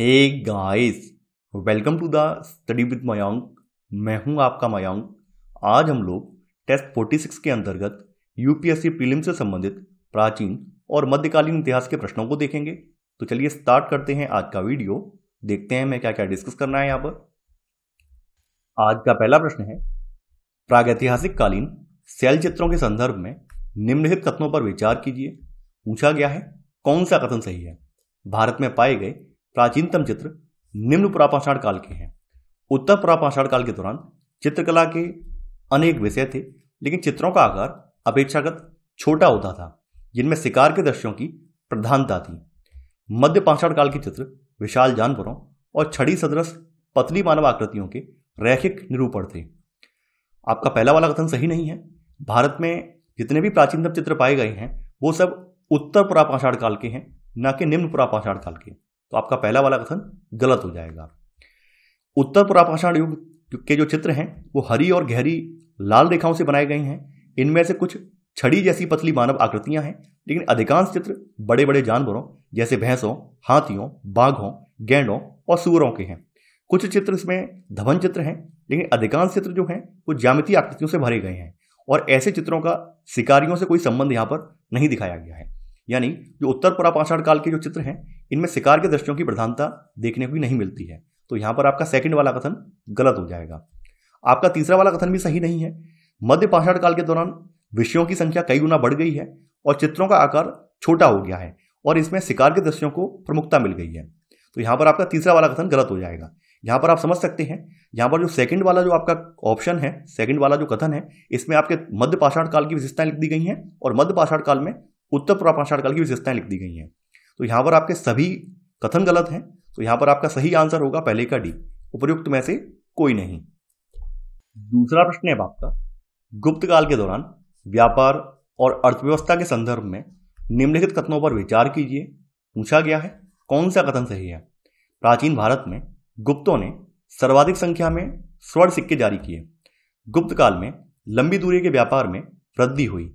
hey guys welcome to the study with Mayank मैं हूं आपका मयांक आज हम लोग टेस्ट 46 के अंतर्गत यूपीएससी प्रीलिम्स से संबंधित प्राचीन और मध्यकालीन इतिहास के प्रश्नों को देखेंगे तो चलिए स्टार्ट करते हैं आज का वीडियो देखते हैं मैं क्या क्या डिस्कस करना है यहाँ पर आज का पहला प्रश्न है प्रागैतिहासिक कालीन शैल चित्रों के संदर्भ में निम्नलिखित कथनों पर विचार कीजिए पूछा गया है कौन सा कथन सही है भारत में पाए गए प्राचीनतम चित्र निम्न पुरापाषाण काल के हैं उत्तर पुरापाषाण काल के दौरान चित्रकला के अनेक विषय थे लेकिन चित्रों का आकार अपेक्षागत छोटा होता था जिनमें शिकार के दृश्यों की प्रधानता थी मध्य पाषाण काल के चित्र विशाल जानवरों और छड़ी सदृश पतली मानव आकृतियों के रैखिक निरूपण थे आपका पहला वाला कथन सही नहीं है भारत में जितने भी प्राचीनतम चित्र पाए गए हैं वो सब उत्तर पुरापाषाण काल के हैं न कि निम्न पुरापाषाण काल के तो आपका पहला वाला कथन गलत हो जाएगा उत्तर पुरापाषाण युग के जो चित्र हैं वो हरी और गहरी लाल रेखाओं से बनाए गए हैं इनमें से कुछ छड़ी जैसी पतली मानव आकृतियां हैं लेकिन अधिकांश चित्र बड़े बड़े जानवरों जैसे भैंसों हाथियों बाघों गेंडों और सूअरों के हैं कुछ चित्र इसमें धवन चित्र हैं लेकिन अधिकांश चित्र जो हैं वो ज्यामितीय आकृतियों से भरे गए हैं और ऐसे चित्रों का शिकारियों से कोई संबंध यहाँ पर नहीं दिखाया गया है यानी जो उत्तर पुरा पाषाण काल के जो चित्र हैं इनमें शिकार के दृश्यों की प्रधानता देखने को नहीं मिलती है तो यहाँ पर आपका सेकंड वाला कथन गलत हो जाएगा आपका तीसरा वाला कथन भी सही नहीं है मध्य पाषाण काल के दौरान विषयों की संख्या कई गुना बढ़ गई है और चित्रों का आकार छोटा हो गया है और इसमें शिकार के दृश्यों को प्रमुखता मिल गई है तो यहाँ पर आपका तीसरा वाला कथन गलत हो जाएगा यहाँ पर आप समझ सकते हैं यहाँ पर जो सेकंड वाला जो आपका ऑप्शन है सेकंड वाला जो कथन है इसमें आपके मध्य पाषाण काल की विशेषताएं लिख दी गई हैं और मध्य पाषाण काल में उत्तर पुरापाषाण काल की विशेषताएं लिख दी गई हैं तो यहां पर आपके सभी कथन गलत हैं तो यहां पर आपका सही आंसर होगा पहले का डी उपयुक्त में से कोई नहीं दूसरा प्रश्न है आपका गुप्त काल के दौरान व्यापार और अर्थव्यवस्था के संदर्भ में निम्नलिखित कथनों पर विचार कीजिए पूछा गया है कौन सा कथन सही है प्राचीन भारत में गुप्तों ने सर्वाधिक संख्या में स्वर्ण सिक्के जारी किए गुप्त काल में लंबी दूरी के व्यापार में वृद्धि हुई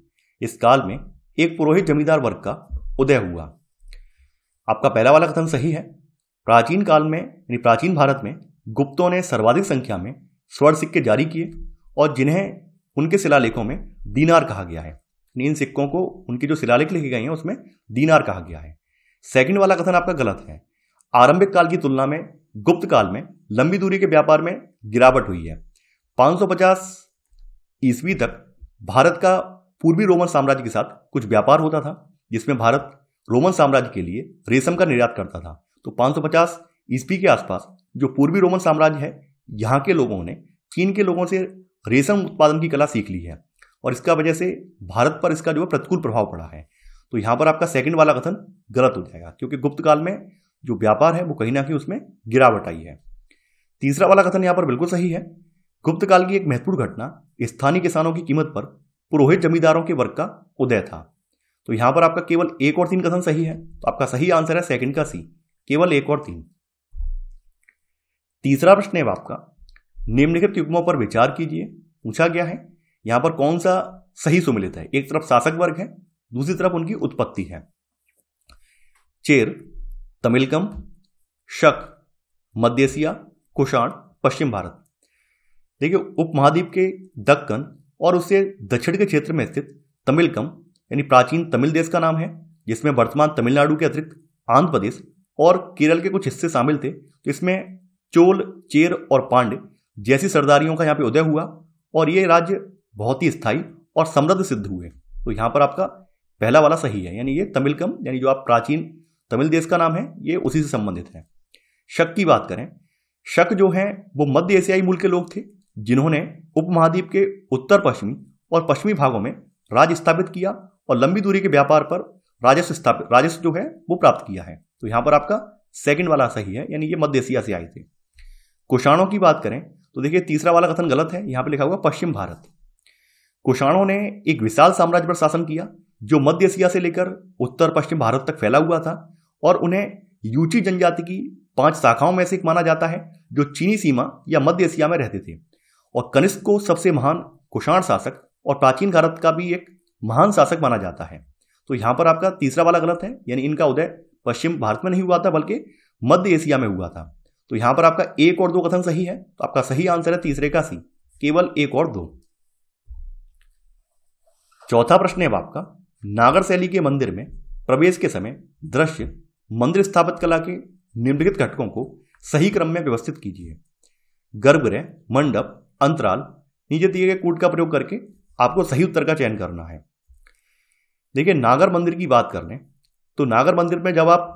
इस काल में एक पुरोहित जमींदार वर्ग का उदय हुआ आपका पहला वाला कथन सही है प्राचीन काल में यानी प्राचीन भारत में गुप्तों ने सर्वाधिक संख्या में स्वर्ण सिक्के जारी किए और जिन्हें उनके शिलालेखों में दीनार कहा गया है इन सिक्कों को उनके जो शिलालेख लिखे गए हैं उसमें दीनार कहा गया है सेकंड वाला कथन आपका गलत है आरंभिक काल की तुलना में गुप्त काल में लंबी दूरी के व्यापार में गिरावट हुई है 550 ईस्वी तक भारत का पूर्वी रोमन साम्राज्य के साथ कुछ व्यापार होता था जिसमें भारत रोमन साम्राज्य के लिए रेशम का निर्यात करता था तो 550 ईस्वी के आसपास जो पूर्वी रोमन साम्राज्य है यहाँ के लोगों ने चीन के लोगों से रेशम उत्पादन की कला सीख ली है और इसका वजह से भारत पर इसका जो है प्रतिकूल प्रभाव पड़ा है तो यहाँ पर आपका सेकंड वाला कथन गलत हो जाएगा क्योंकि गुप्त काल में जो व्यापार है वो कहीं ना कहीं उसमें गिरावट आई है तीसरा वाला कथन यहाँ पर बिल्कुल सही है गुप्त काल की एक महत्वपूर्ण घटना स्थानीय किसानों की कीमत पर पुरोहित जमींदारों के वर्ग का उदय था तो यहां पर आपका केवल एक और तीन कथन सही है तो आपका सही आंसर है सेकंड का सी केवल एक और तीन तीसरा प्रश्न है आपका निम्नलिखित युग्मों पर विचार कीजिए पूछा गया है यहां पर कौन सा सही सुमिलित है एक तरफ शासक वर्ग है दूसरी तरफ उनकी उत्पत्ति है चेर तमिलकम शक मध्य एशिया कुषाण पश्चिम भारत देखिए उपमहाद्वीप के दक्कन और उसे दक्षिण के क्षेत्र में स्थित तमिलकम यानी प्राचीन तमिल देश का नाम है जिसमें वर्तमान तमिलनाडु के अतिरिक्त आंध्र प्रदेश और केरल के कुछ हिस्से शामिल थे तो इसमें चोल चेर और पांडे जैसी सरदारियों का यहाँ पे उदय हुआ और ये राज्य बहुत ही स्थायी और समृद्ध सिद्ध हुए तो यहाँ पर आपका पहला वाला सही है यानी ये तमिलकम यानी जो आप प्राचीन तमिल देश का नाम है ये उसी से संबंधित है शक की बात करें शक जो हैं वो मध्य एशियाई मूल के लोग थे जिन्होंने उपमहाद्वीप के उत्तर पश्चिमी और पश्चिमी भागों में राज्य स्थापित किया और लंबी दूरी के व्यापार पर राजस्व स्थापित राजस्व जो है वो प्राप्त किया है तो यहां पर आपका सेकंड वाला सही है यानी ये मध्य एशिया से आए थे कुषाणों की बात करें तो देखिए तीसरा वाला कथन गलत है यहां पर लिखा हुआ पश्चिम भारत कुषाणों ने एक विशाल साम्राज्य पर शासन किया जो मध्य एशिया से लेकर उत्तर पश्चिम भारत तक फैला हुआ था और उन्हें यूची जनजाति की पांच शाखाओं में से एक माना जाता है जो चीनी सीमा या मध्य एशिया में रहते थे और कनिष्क को सबसे महान कुषाण शासक और प्राचीन भारत का भी एक महान शासक माना जाता है तो यहाँ पर आपका तीसरा वाला गलत है यानी इनका उदय पश्चिम भारत में नहीं हुआ था बल्कि मध्य एशिया में हुआ था तो यहाँ पर आपका एक और दो कथन सही है तो आपका सही आंसर है तीसरे का सी केवल एक और दो चौथा प्रश्न है आपका नागर शैली के मंदिर में प्रवेश के समय दृश्य मंदिर स्थापित कला के निम्नलिखित घटकों को सही क्रम में व्यवस्थित कीजिए गर्भगृह मंडप अंतराल नीचे दिए गए कोट का प्रयोग करके आपको सही उत्तर का चयन करना है देखिए नागर मंदिर की बात कर लें तो नागर मंदिर में जब आप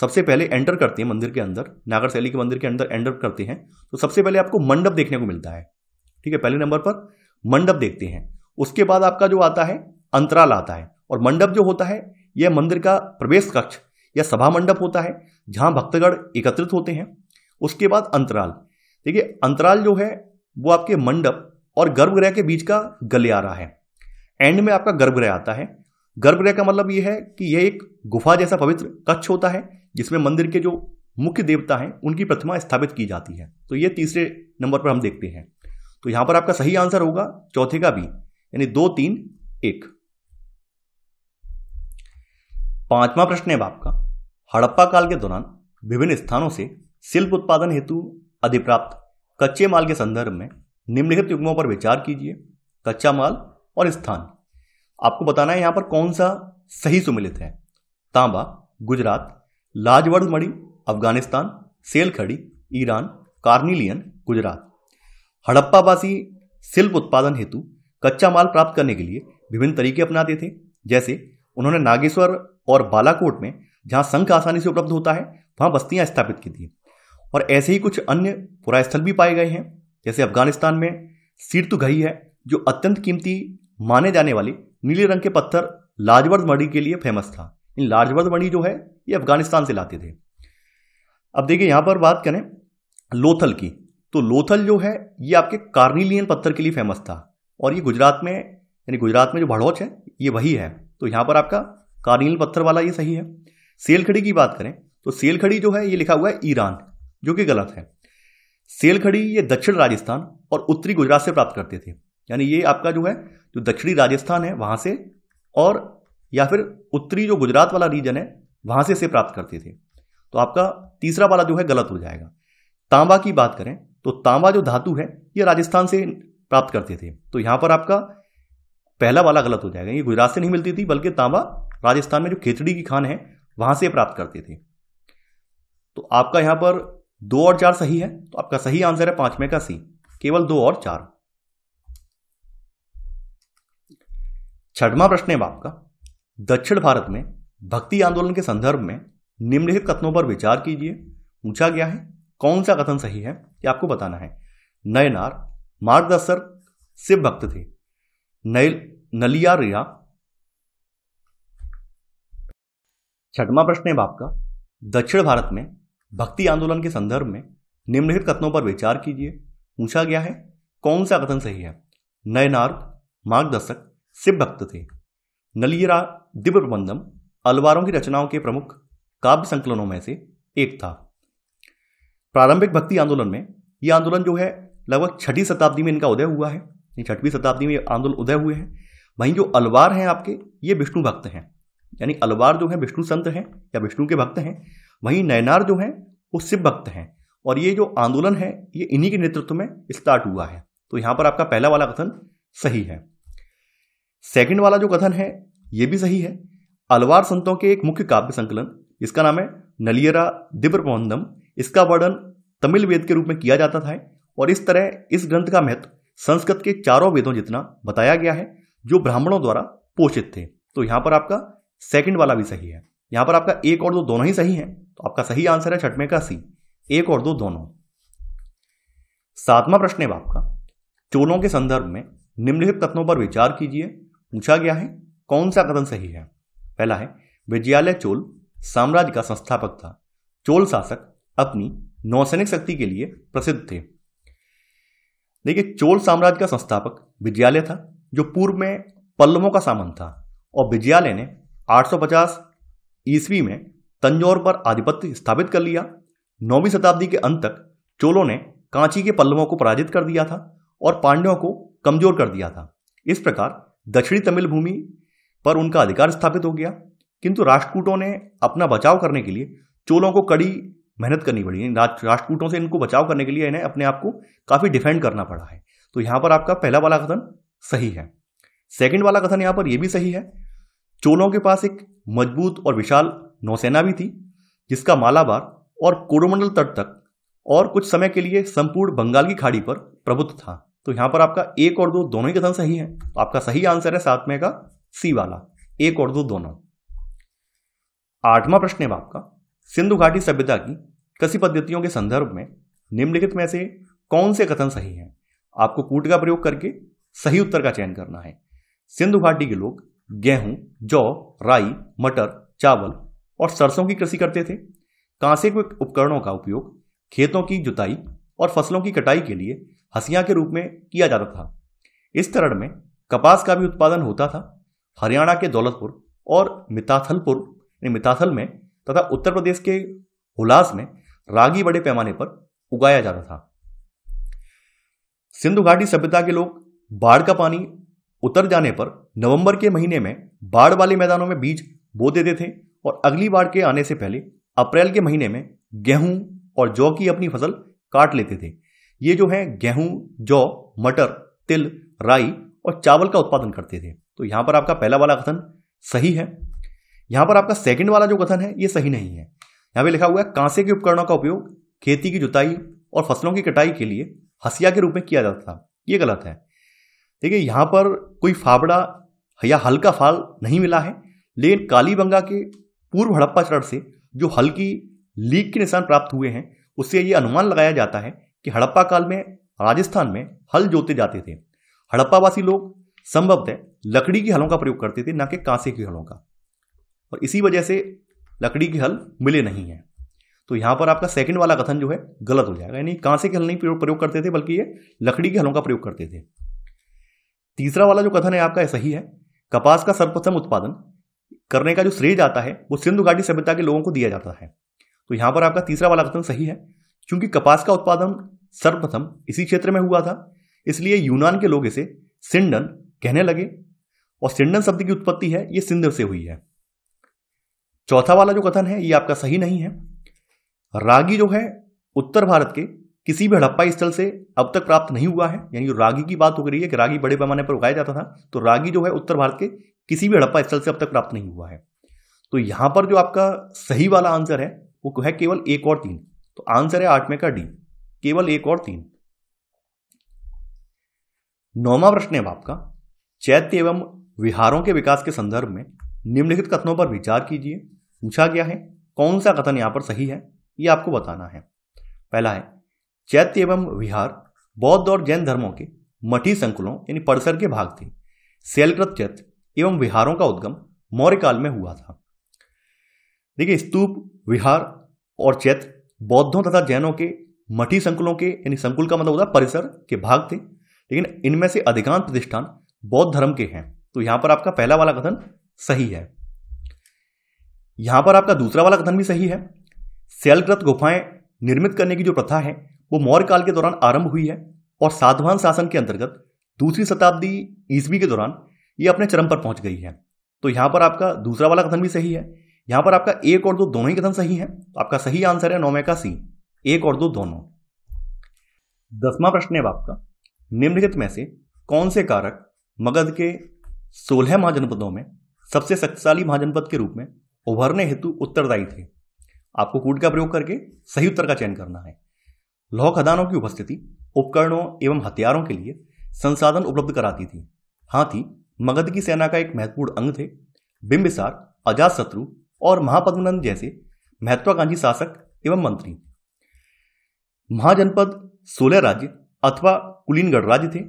सबसे पहले एंटर करते हैं मंदिर के अंदर नागर शैली के मंदिर के अंदर एंटर करते हैं तो सबसे पहले आपको मंडप देखने को मिलता है ठीक है पहले नंबर पर मंडप देखते हैं उसके बाद आपका जो आता है अंतराल आता है और मंडप जो होता है यह मंदिर का प्रवेश कक्ष या सभा मंडप होता है जहां भक्तगण एकत्रित होते हैं उसके बाद अंतराल देखिए अंतराल जो है वो आपके मंडप और गर्भगृह के बीच का गलियारा है एंड में आपका गर्भगृह आता है गर्भगृह का मतलब यह है कि यह एक गुफा जैसा पवित्र कक्ष होता है जिसमें मंदिर के जो मुख्य देवता हैं उनकी प्रतिमा स्थापित की जाती है तो ये तीसरे नंबर पर हम देखते हैं तो यहां पर आपका सही आंसर होगा चौथे का भी यानी दो तीन एक पांचवा प्रश्न है आपका हड़प्पा काल के दौरान विभिन्न स्थानों से शिल्प उत्पादन हेतु अधिप्राप्त कच्चे माल के संदर्भ में निम्नलिखित युग्मों पर विचार कीजिए कच्चा माल और स्थान आपको बताना है यहाँ पर कौन सा सही सुमिलित है तांबा गुजरात लाजवर्ड मणि अफगानिस्तान सेलखड़ी ईरान कार्निलियन गुजरात हड़प्पावासी शिल्प उत्पादन हेतु कच्चा माल प्राप्त करने के लिए विभिन्न तरीके अपनाते थे जैसे उन्होंने नागेश्वर और बालाकोट में जहाँ संघ आसानी से उपलब्ध होता है वहाँ बस्तियाँ स्थापित की थी और ऐसे ही कुछ अन्य पुरास्थल भी पाए गए हैं जैसे अफगानिस्तान में सिरतु घई है जो अत्यंत कीमती माने जाने वाले नीले रंग के पत्थर लाजवर्द मणि के लिए फेमस था इन लाजवर्द मणि जो है ये अफगानिस्तान से लाते थे अब देखिए यहाँ पर बात करें लोथल की तो लोथल जो है ये आपके कार्निलियन पत्थर के लिए फेमस था और ये गुजरात में यानी गुजरात में जो भड़ौच है ये वही है तो यहाँ पर आपका कार्निलियन पत्थर वाला ये सही है सेलखड़ी की बात करें तो सेलखड़ी जो है ये लिखा हुआ है ईरान जो कि गलत है सेलखड़ी ये दक्षिण राजस्थान और उत्तरी गुजरात से प्राप्त करते थे यानी ये आपका जो है जो दक्षिणी राजस्थान है वहाँ से और या फिर उत्तरी जो गुजरात वाला रीजन है वहाँ से इसे प्राप्त करते थे तो आपका तीसरा वाला जो है गलत हो जाएगा तांबा की बात करें तो तांबा जो धातु है ये राजस्थान से प्राप्त करते थे तो यहाँ पर आपका पहला वाला गलत हो जाएगा ये गुजरात से नहीं मिलती थी बल्कि तांबा राजस्थान में जो खेतड़ी की खान है वहाँ से प्राप्त करते थे तो आपका यहाँ पर दो और चार सही है तो आपका सही आंसर है पांचवे का सी केवल दो और चार छठवा प्रश्न है आपका दक्षिण भारत में भक्ति आंदोलन के संदर्भ में निम्नलिखित कथनों पर विचार कीजिए पूछा गया है कौन सा कथन सही है ये आपको बताना है नयनार मार्गदर्शक शिव भक्त थे नलिया रिया छठवा प्रश्न है आपका दक्षिण भारत में भक्ति आंदोलन के संदर्भ में निम्नलिखित कथनों पर विचार कीजिए पूछा गया है कौन सा कथन सही है नयनार्क मार्गदर्शक शिव भक्त थे नलियरा दिव्य प्रबंधम अलवारों की रचनाओं के प्रमुख काव्य संकलनों में से एक था प्रारंभिक भक्ति आंदोलन में यह आंदोलन जो है लगभग छठी शताब्दी में इनका उदय हुआ है छठवीं शताब्दी में आंदोलन उदय हुए हैं वहीं जो अलवार हैं आपके ये विष्णु भक्त हैं यानी अलवार जो है विष्णु संत हैं या विष्णु के भक्त हैं वहीं नैनार जो हैं वो शिव भक्त हैं और ये जो आंदोलन है ये इन्हीं के नेतृत्व में स्टार्ट हुआ है तो यहाँ पर आपका पहला वाला कथन सही है सेकंड वाला जो कथन है ये भी सही है अलवार संतों के एक मुख्य काव्य संकलन इसका नाम है नलियरा प्रबंधम इसका वर्णन तमिल वेद के रूप में किया जाता था और इस तरह इस ग्रंथ का महत्व संस्कृत के चारों वेदों जितना बताया गया है जो ब्राह्मणों द्वारा पोषित थे तो यहाँ पर आपका सेकंड वाला भी सही है यहाँ पर आपका एक और दो दोनों ही सही हैं तो आपका सही आंसर है छठवें का सी एक और दो दोनों सातवां प्रश्न है आपका चोलों के संदर्भ में निम्नलिखित कथनों पर विचार कीजिए पूछा गया है कौन सा कथन सही है पहला है विजयालय चोल साम्राज्य का संस्थापक था चोल शासक अपनी नौसैनिक शक्ति के लिए प्रसिद्ध थे देखिए चोल साम्राज्य का संस्थापक विजयालय था जो पूर्व में पल्लवों का सामंत था और विजयालय ने 850 ईस्वी में तंजौर पर आधिपत्य स्थापित कर लिया नौवीं शताब्दी के अंत तक चोलों ने कांची के पल्लवों को पराजित कर दिया था और पांड्यों को कमजोर कर दिया था इस प्रकार दक्षिणी तमिल भूमि पर उनका अधिकार स्थापित हो गया किंतु राष्ट्रकूटों ने अपना बचाव करने के लिए चोलों को कड़ी मेहनत करनी पड़ी राष्ट्रकूटों से इनको बचाव करने के लिए इन्हें अपने आप को काफ़ी डिफेंड करना पड़ा है तो यहाँ पर आपका पहला वाला कथन सही है सेकेंड वाला कथन यहाँ पर यह भी सही है चोलों के पास एक मजबूत और विशाल नौसेना भी थी जिसका मालाबार और कोरोमंडल तट तक और कुछ समय के लिए संपूर्ण बंगाल की खाड़ी पर प्रभुत्व था तो यहां पर आपका एक और दो दोनों ही कथन सही है तो आपका सही आंसर है सातवें का सी वाला एक और दो दोनों आठवां प्रश्न है आपका सिंधु घाटी सभ्यता की कसी पद्धतियों के संदर्भ में निम्नलिखित में से कौन से कथन सही है आपको कूट का प्रयोग करके सही उत्तर का चयन करना है सिंधु घाटी के लोग गेहूं जौ राई मटर चावल और सरसों की कृषि करते थे कांसे के उपकरणों का उपयोग खेतों की जुताई और फसलों की कटाई के लिए हसिया के रूप में किया जाता था इस चरण में कपास का भी उत्पादन होता था हरियाणा के दौलतपुर और मिताथलपुर मिताथल में तथा उत्तर प्रदेश के हुलास में रागी बड़े पैमाने पर उगाया जाता था सिंधु घाटी सभ्यता के लोग बाढ़ का पानी उतर जाने पर नवंबर के महीने में बाढ़ वाले मैदानों में बीज बो देते थे और अगली बार के आने से पहले अप्रैल के महीने में गेहूं और जौ की अपनी फसल काट लेते थे ये जो है गेहूं जौ मटर तिल राई और चावल का उत्पादन करते थे तो यहाँ पर आपका पहला वाला कथन सही है यहाँ पर आपका सेकंड वाला जो कथन है ये सही नहीं है यहाँ पे लिखा हुआ है कांसे के उपकरणों का उपयोग खेती की जुताई और फसलों की कटाई के लिए हसिया के रूप में किया जाता था ये गलत है देखिए यहाँ पर कोई फावड़ा या हल्का फाल नहीं मिला है लेकिन कालीबंगा के पूर्व हड़प्पा चरण से जो हल्की लीक के निशान प्राप्त हुए हैं उससे ये अनुमान लगाया जाता है कि हड़प्पा काल में राजस्थान में हल जोते जाते थे हड़प्पावासी लोग संभवतः लकड़ी के हलों का प्रयोग करते थे ना कि कांसे की हलों का और इसी वजह से लकड़ी के हल मिले नहीं हैं तो यहाँ पर आपका सेकंड वाला कथन जो है गलत हो जाएगा यानी कांसे के हल नहीं प्रयोग करते थे बल्कि ये लकड़ी के हलों का प्रयोग करते थे तीसरा वाला जो कथन है आपका सही है कपास का सर्वप्रथम उत्पादन करने का जो श्रेय जाता है वो सिंधु घाटी सभ्यता के लोगों को दिया जाता है तो यहाँ पर आपका तीसरा वाला कथन सही है क्योंकि कपास का उत्पादन सर्वप्रथम इसी क्षेत्र में हुआ था इसलिए यूनान के लोग इसे सिंडन कहने लगे और सिंडन शब्द की उत्पत्ति है ये सिंध से हुई है चौथा वाला जो कथन है ये आपका सही नहीं है रागी जो है उत्तर भारत के किसी भी हड़प्पा स्थल से अब तक प्राप्त नहीं हुआ है यानी रागी की बात हो रही है कि रागी बड़े पैमाने पर उगाया जाता था तो रागी जो है उत्तर भारत के किसी भी हड़प्पा स्थल से अब तक प्राप्त नहीं हुआ है तो यहां पर जो आपका सही वाला आंसर है वो तो है केवल एक और तीन तो आंसर है आठ में का डी केवल एक और तीन नौवा प्रश्न है आपका चैत्य एवं विहारों के विकास के संदर्भ में निम्नलिखित कथनों पर विचार कीजिए पूछा गया है कौन सा कथन यहां पर सही है ये आपको बताना है पहला है चैत्य एवं विहार बौद्ध और जैन धर्मों के मठी संकुलों यानी परिसर के भाग थे सेलकृत चैत्य एवं विहारों का उद्गम मौर्य काल में हुआ था देखिए स्तूप विहार और चैत्र बौद्धों तथा जैनों के मठी संकुलों के यानी संकुल का मतलब होता है परिसर के भाग थे लेकिन इनमें से अधिकांश प्रतिष्ठान बौद्ध धर्म के हैं तो यहां पर आपका पहला वाला कथन सही है यहां पर आपका दूसरा वाला कथन भी सही है शैलकृत गुफाएं निर्मित करने की जो प्रथा है वो मौर्य काल के दौरान आरंभ हुई है और साधवान शासन के अंतर्गत दूसरी शताब्दी ईस्वी के दौरान ये अपने चरम पर पहुंच गई है तो यहां पर आपका दूसरा वाला कथन भी सही है यहां पर आपका एक और दो दोनों ही कथन सही है तो आपका सही आंसर है नौमे का सी एक और दो दोनों दसवां प्रश्न है आपका निम्नलिखित में से कौन से कारक मगध के सोलह महाजनपदों में सबसे शक्तिशाली महाजनपद के रूप में उभरने हेतु उत्तरदायी थे आपको कूट का प्रयोग करके सही उत्तर का चयन करना है लौह खदानों की उपस्थिति उपकरणों एवं हथियारों के लिए संसाधन उपलब्ध कराती थी हाथी मगध की सेना का एक महत्वपूर्ण अंग थे बिंबिसार शत्रु और महापद्मनंद जैसे महत्वाकांक्षी शासक एवं मंत्री महाजनपद सोलह राज्य अथवा कुलीन गणराज्य थे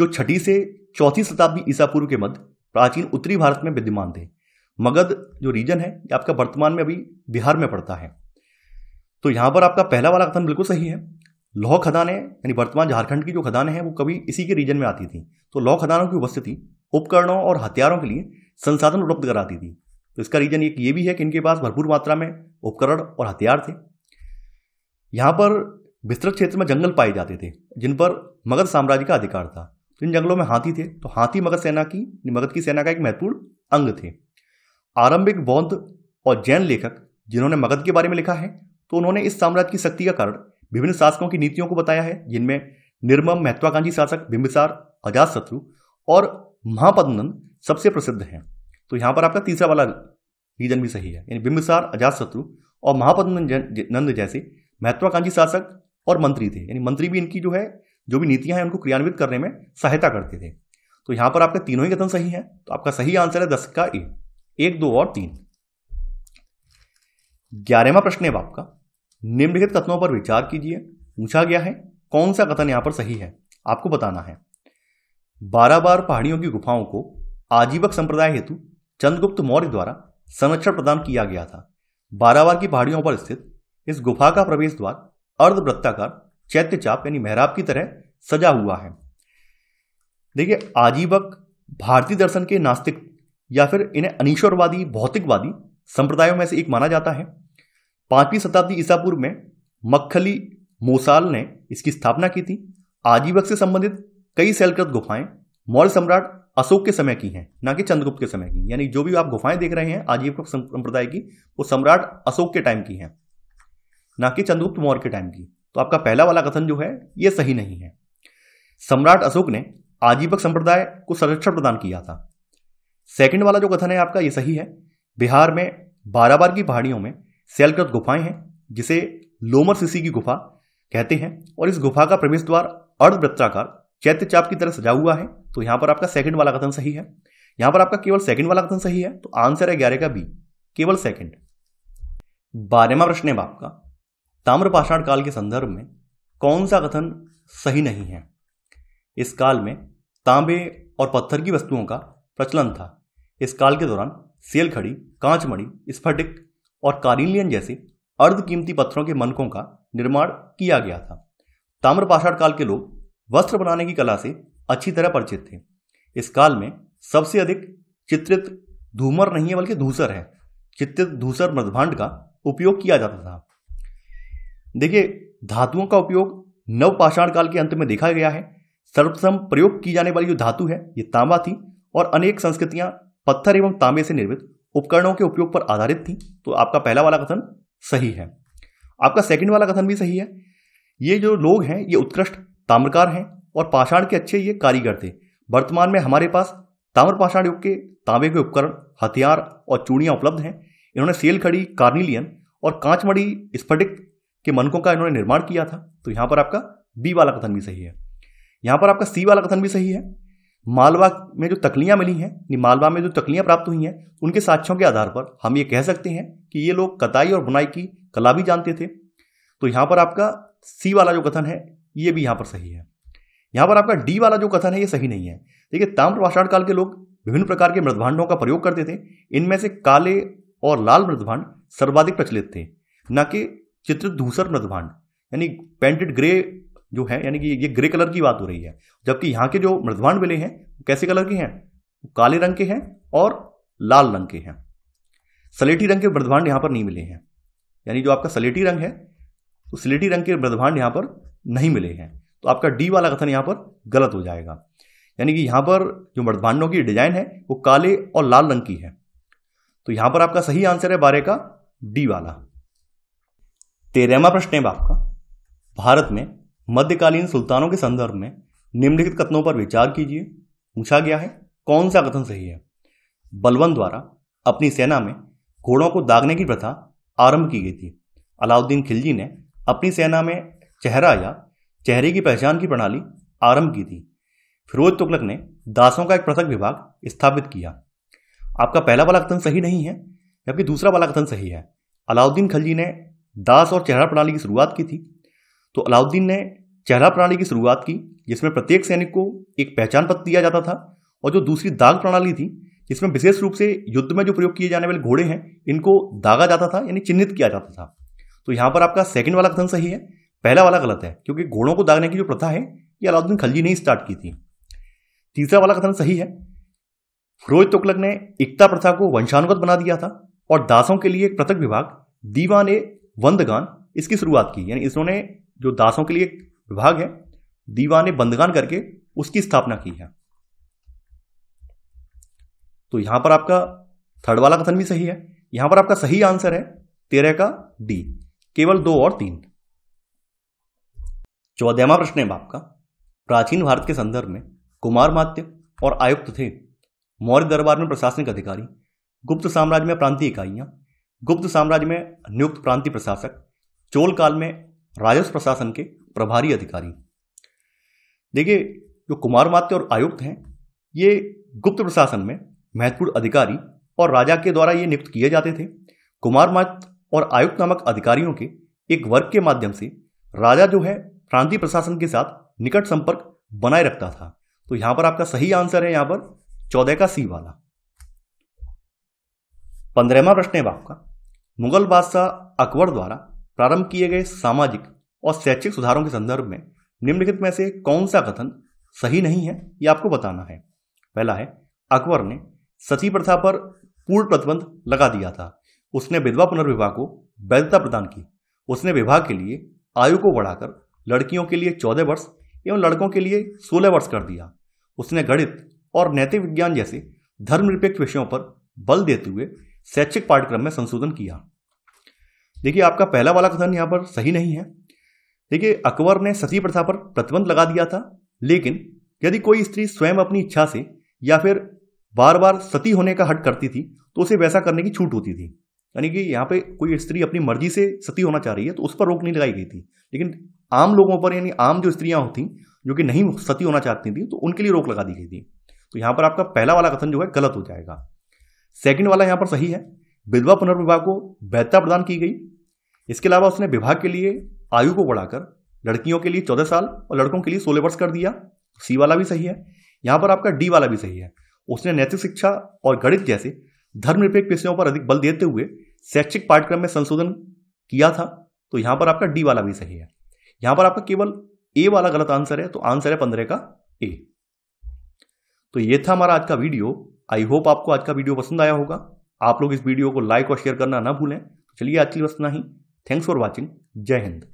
जो छठी से चौथी शताब्दी ईसा पूर्व के मध्य प्राचीन उत्तरी भारत में विद्यमान थे मगध जो रीजन है ये आपका वर्तमान में अभी बिहार में पड़ता है तो यहाँ पर आपका पहला वाला कथन बिल्कुल सही है लौह खदानें यानी वर्तमान झारखंड की जो खदानें हैं वो कभी इसी के रीजन में आती थी तो लौह खदानों की उपस्थिति उपकरणों और हथियारों के लिए संसाधन उपलब्ध कराती थी तो इसका रीजन एक ये भी है कि इनके पास भरपूर मात्रा में उपकरण और हथियार थे यहाँ पर विस्तृत क्षेत्र में जंगल पाए जाते थे जिन पर मगध साम्राज्य का अधिकार था जिन तो इन जंगलों में हाथी थे तो हाथी मगध सेना की मगध की सेना का एक महत्वपूर्ण अंग थे आरंभिक बौद्ध और जैन लेखक जिन्होंने मगध के बारे में लिखा है तो उन्होंने इस साम्राज्य की शक्ति का कारण विभिन्न शासकों की नीतियों को बताया है जिनमें निर्मम महत्वाकांक्षी शासक बिंबिसार अजात शत्रु और महापद्मन सबसे प्रसिद्ध हैं तो यहाँ पर आपका तीसरा वाला रीजन भी सही है यानी अजात शत्रु और महापद्मन नंद जैसे महत्वाकांक्षी शासक और मंत्री थे यानी मंत्री भी इनकी जो है जो भी नीतियां हैं उनको क्रियान्वित करने में सहायता करते थे तो यहाँ पर आपके तीनों ही कथन सही हैं तो आपका सही आंसर है दस का ए एक दो और तीन ग्यारहवा प्रश्न है आपका निम्नलिखित कथनों पर विचार कीजिए पूछा गया है कौन सा कथन यहाँ पर सही है आपको बताना है बारह बार पहाड़ियों की गुफाओं को आजीवक संप्रदाय हेतु चंद्रगुप्त मौर्य द्वारा संरक्षण प्रदान किया गया था बारह बार की पहाड़ियों पर स्थित इस गुफा का प्रवेश द्वार अर्धवृत्ताकार चैत्यचाप यानी मेहराब की तरह सजा हुआ है देखिए आजीवक भारतीय दर्शन के नास्तिक या फिर इन्हें अनिश्वरवादी भौतिकवादी संप्रदायों में से एक माना जाता है पांचवीं शताब्दी ईसा पूर्व में मक्खली मोसाल ने इसकी स्थापना की थी आजीवक से संबंधित कई शैलकृत गुफाएं मौर्य सम्राट अशोक के समय की हैं ना कि चंद्रगुप्त के समय की यानी जो भी आप गुफाएं देख रहे हैं आजीविका संप्रदाय की वो सम्राट अशोक के टाइम की हैं ना कि चंद्रगुप्त मौर्य के टाइम की तो आपका पहला वाला कथन जो है ये सही नहीं है सम्राट अशोक ने आजीवक संप्रदाय को संरक्षण प्रदान किया था सेकंड वाला जो कथन है आपका ये सही है बिहार में बाराबार की पहाड़ियों में सैलकृत गुफाएं हैं जिसे लोमर सिसी की गुफा कहते हैं और इस गुफा का प्रवेश द्वार अर्धवृत्ताकार चैत्य चाप की तरह सजा हुआ है तो यहां पर आपका सेकंड वाला कथन सही है यहां पर आपका केवल सेकंड वाला कथन सही है तो आंसर है ग्यारह का बी केवल सेकंड बारहवा प्रश्न है आपका ताम्रपाषाण काल के संदर्भ में कौन सा कथन सही नहीं है इस काल में तांबे और पत्थर की वस्तुओं का प्रचलन था इस काल के दौरान सेल खड़ी कांचमणि स्फटिक और कारीलियन जैसे अर्ध कीमती पत्थरों के मनकों का निर्माण किया गया था ताम्रपाषाण काल के लोग वस्त्र बनाने की कला से अच्छी तरह परिचित थे इस काल में सबसे अधिक चित्रित धूमर नहीं है बल्कि धूसर है चित्रित धूसर मृदभांड का उपयोग किया जाता था देखिए धातुओं का उपयोग नवपाषाण काल के अंत में देखा गया है सर्वप्रथम प्रयोग की जाने वाली जो धातु है ये तांबा थी और अनेक संस्कृतियां पत्थर एवं तांबे से निर्मित उपकरणों के उपयोग पर आधारित थी तो आपका पहला वाला कथन सही है आपका सेकंड वाला कथन भी सही है ये जो लोग हैं ये उत्कृष्ट ताम्रकार हैं और पाषाण के अच्छे ये कारीगर थे वर्तमान में हमारे पास ताम्र पाषाण युग के तांबे के उपकरण हथियार और चूड़ियाँ उपलब्ध हैं इन्होंने सेल खड़ी कार्निलियन और कांचमढ़ी स्फटिक के मनकों का इन्होंने निर्माण किया था तो यहाँ पर आपका बी वाला कथन भी सही है यहाँ पर आपका सी वाला कथन भी सही है मालवा में जो तकलियाँ मिली हैं मालवा में जो तकलियाँ प्राप्त हुई हैं उनके साक्ष्यों के आधार पर हम ये कह सकते हैं कि ये लोग कताई और बुनाई की कला भी जानते थे तो यहाँ पर आपका सी वाला जो कथन है ये भी यहाँ पर सही है यहाँ पर आपका डी वाला जो कथन है ये सही नहीं है देखिए ताम्र पाषाण काल के लोग विभिन्न प्रकार के मृदभांडों का प्रयोग करते थे इनमें से काले और लाल मृदभांड सर्वाधिक प्रचलित थे न कि चित्रित धूसर मृदभांड यानी पेंटेड ग्रे जो है यानी कि ये ग्रे कलर की बात हो रही है जबकि यहाँ के जो मृदभांड मिले हैं कैसे कलर के हैं काले रंग के हैं और लाल रंग के हैं सलेटी रंग के मृदभांड यहाँ पर नहीं मिले हैं यानी जो आपका सलेटी रंग है तो सलेटी रंग के मृदभांड यहाँ पर नहीं मिले हैं तो आपका डी वाला कथन यहाँ पर गलत हो जाएगा यानी कि यहाँ पर जो मर्दभांडों की डिजाइन है वो काले और लाल रंग की है तो यहाँ पर आपका सही आंसर है बारे का डी वाला तेरहवा प्रश्न है आपका भारत में मध्यकालीन सुल्तानों के संदर्भ में निम्नलिखित कथनों पर विचार कीजिए पूछा गया है कौन सा कथन सही है बलवन द्वारा अपनी सेना में घोड़ों को दागने की प्रथा आरंभ की गई थी अलाउद्दीन खिलजी ने अपनी सेना में चेहरा या चेहरे की पहचान की प्रणाली आरंभ की थी फिरोज तुगलक ने दासों का एक पृथक विभाग स्थापित किया आपका पहला वाला कथन सही नहीं है जबकि दूसरा वाला कथन सही है अलाउद्दीन खलजी ने दास और चेहरा प्रणाली की शुरुआत की थी तो अलाउद्दीन ने चेहरा प्रणाली की शुरुआत की जिसमें प्रत्येक सैनिक को एक पहचान पत्र दिया जाता था और जो दूसरी दाग प्रणाली थी जिसमें विशेष रूप से युद्ध में जो प्रयोग किए जाने वाले घोड़े हैं इनको दागा जाता था यानी चिन्हित किया जाता था तो यहाँ पर आपका सेकंड वाला कथन सही है पहला वाला गलत है क्योंकि घोड़ों को दागने की जो प्रथा है ये अलाउद्दीन खलजी ने ही स्टार्ट की थी तीसरा वाला कथन सही है फिरोज तुगलक ने एकता प्रथा को वंशानुगत बना दिया था और दासों के लिए एक पृथक विभाग दीवान ए वंदगान इसकी शुरुआत की यानी इन्होंने जो दासों के लिए एक विभाग है दीवान ए बंदगान करके उसकी स्थापना की है तो यहां पर आपका थर्ड वाला कथन भी सही है यहां पर आपका सही आंसर है तेरह का डी केवल दो और तीन चौदहवा प्रश्न है आपका प्राचीन भारत के संदर्भ में कुमार मात्य और आयुक्त थे मौर्य दरबार में प्रशासनिक अधिकारी गुप्त साम्राज्य में प्रांतीय इकाइयाँ गुप्त साम्राज्य में नियुक्त प्रांतीय प्रशासक चोल काल में राजस्व प्रशासन के प्रभारी अधिकारी देखिए जो कुमार मात्य और आयुक्त हैं ये गुप्त प्रशासन में महत्वपूर्ण अधिकारी और राजा के द्वारा ये नियुक्त किए जाते थे कुमार मात्य और आयुक्त नामक अधिकारियों के एक वर्ग के माध्यम से राजा जो है प्रांतीय प्रशासन के साथ निकट संपर्क बनाए रखता था तो यहां पर आपका सही आंसर है यहां पर चौदह का सी वाला पंद्रहवा प्रश्न है आपका मुगल बादशाह अकबर द्वारा प्रारंभ किए गए सामाजिक और शैक्षिक सुधारों के संदर्भ में निम्नलिखित में से कौन सा कथन सही नहीं है यह आपको बताना है पहला है अकबर ने सती प्रथा पर पूर्ण प्रतिबंध लगा दिया था उसने विधवा पुनर्विवाह को वैधता प्रदान की उसने विवाह के लिए आयु को बढ़ाकर लड़कियों के लिए चौदह वर्ष एवं लड़कों के लिए सोलह वर्ष कर दिया उसने गणित और नैतिक विज्ञान जैसे धर्मनिरपेक्ष विषयों पर बल देते हुए शैक्षिक पाठ्यक्रम में संशोधन किया देखिए आपका पहला वाला कथन यहाँ पर सही नहीं है देखिए अकबर ने सती प्रथा पर प्रतिबंध लगा दिया था लेकिन यदि कोई स्त्री स्वयं अपनी इच्छा से या फिर बार बार सती होने का हट करती थी तो उसे वैसा करने की छूट होती थी यानी कि यहाँ पे कोई स्त्री अपनी मर्जी से सती होना चाह रही है तो उस पर रोक नहीं लगाई गई थी लेकिन आम लोगों पर यानी आम जो स्त्रियां होती जो कि नहीं सती होना चाहती थी तो उनके लिए रोक लगा दी गई थी तो यहाँ पर आपका पहला वाला कथन जो है गलत हो जाएगा सेकंड वाला यहां पर सही है विधवा पुनर्विवाह को बेहतर प्रदान की गई इसके अलावा उसने विवाह के लिए आयु को बढ़ाकर लड़कियों के लिए चौदह साल और लड़कों के लिए सोलह वर्ष कर दिया सी वाला भी सही है यहां पर आपका डी वाला भी सही है उसने नैतिक शिक्षा और गणित जैसे धर्मनिरपेक्ष विषयों पर अधिक बल देते हुए शैक्षिक पाठ्यक्रम में संशोधन किया था तो यहाँ पर आपका डी वाला भी सही है यहां पर आपका केवल ए वाला गलत आंसर है तो आंसर है पंद्रह का ए तो ये था हमारा आज का वीडियो आई होप आपको आज का वीडियो पसंद आया होगा आप लोग इस वीडियो को लाइक और शेयर करना ना भूलें तो चलिए आज की बस ना ही थैंक्स फॉर वॉचिंग जय हिंद